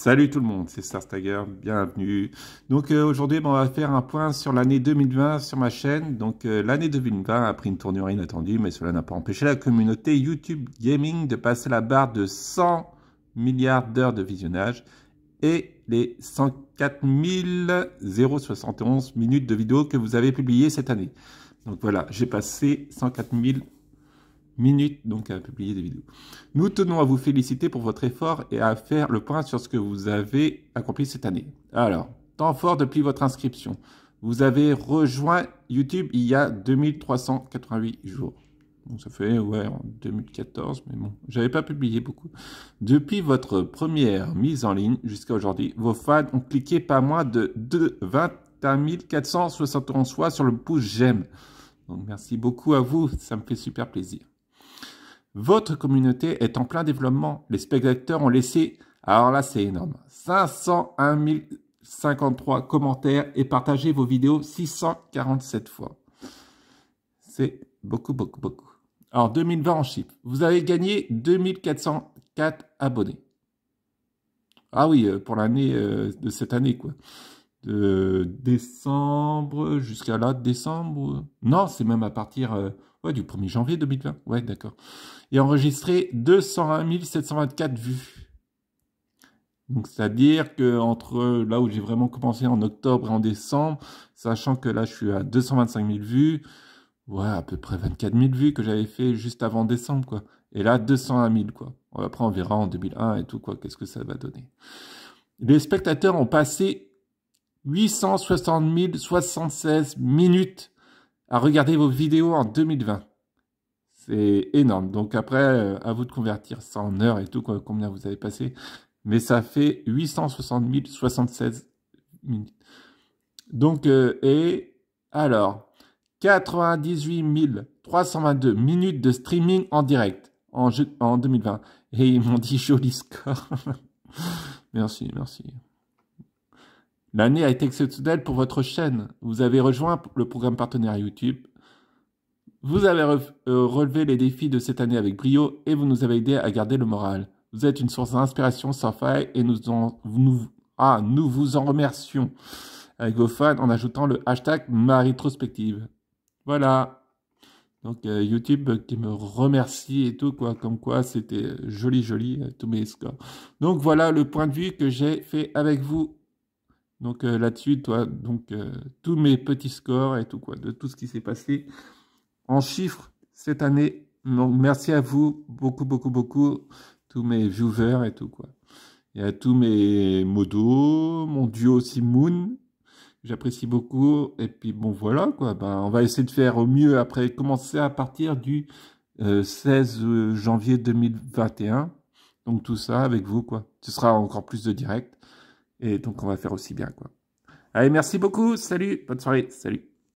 Salut tout le monde, c'est Starstager, bienvenue. Donc euh, aujourd'hui, ben, on va faire un point sur l'année 2020 sur ma chaîne. Donc euh, l'année 2020 a pris une tournure inattendue, mais cela n'a pas empêché la communauté YouTube Gaming de passer la barre de 100 milliards d'heures de visionnage et les 104 071 minutes de vidéos que vous avez publiées cette année. Donc voilà, j'ai passé 104 000 minutes donc à publier des vidéos. Nous tenons à vous féliciter pour votre effort et à faire le point sur ce que vous avez accompli cette année. Alors, temps fort depuis votre inscription. Vous avez rejoint YouTube il y a 2388 jours. Donc ça fait ouais en 2014, mais bon, j'avais pas publié beaucoup. Depuis votre première mise en ligne jusqu'à aujourd'hui, vos fans ont cliqué pas moins de, 2 21 471 fois sur le pouce j'aime. Donc merci beaucoup à vous, ça me fait super plaisir. Votre communauté est en plein développement. Les spectateurs ont laissé, alors là c'est énorme, 501 053 commentaires et partagé vos vidéos 647 fois. C'est beaucoup, beaucoup, beaucoup. Alors 2020 en chiffre, vous avez gagné 2404 abonnés. Ah oui, euh, pour l'année euh, de cette année quoi de décembre jusqu'à là, décembre. Non, c'est même à partir euh, du 1er janvier 2020. Ouais, d'accord. Et enregistré 201 724 vues. Donc, c'est-à-dire que entre là où j'ai vraiment commencé en octobre et en décembre, sachant que là, je suis à 225 000 vues, ouais, à peu près 24 000 vues que j'avais fait juste avant décembre, quoi. Et là, 201 000, quoi. Après, on verra en 2001 et tout, quoi, qu'est-ce que ça va donner. Les spectateurs ont passé 860 076 minutes à regarder vos vidéos en 2020. C'est énorme. Donc après, euh, à vous de convertir ça en heures et tout, combien vous avez passé. Mais ça fait 860 076 minutes. Donc, euh, et alors, 98 322 minutes de streaming en direct en, en 2020. Et ils m'ont dit joli score. merci, merci. L'année a été exceptionnelle pour votre chaîne. Vous avez rejoint le programme partenaire YouTube. Vous avez euh, relevé les défis de cette année avec brio et vous nous avez aidé à garder le moral. Vous êtes une source d'inspiration sans faille et nous, en, nous, ah, vous en remercions avec vos fans en ajoutant le hashtag rétrospective. Voilà. Donc euh, YouTube qui me remercie et tout, quoi, comme quoi c'était joli, joli, euh, tous mes scores. Donc voilà le point de vue que j'ai fait avec vous. Donc euh, là-dessus, toi, donc euh, tous mes petits scores et tout quoi, de tout ce qui s'est passé en chiffres cette année. Donc merci à vous, beaucoup, beaucoup, beaucoup, tous mes viewers et tout quoi. et à tous mes modos, mon duo Simoon, j'apprécie beaucoup. Et puis bon voilà quoi, ben, on va essayer de faire au mieux après commencer à partir du 16 euh, janvier 2021. Donc tout ça avec vous quoi. Ce sera encore plus de direct. Et donc, on va faire aussi bien, quoi. Allez, merci beaucoup. Salut. Bonne soirée. Salut.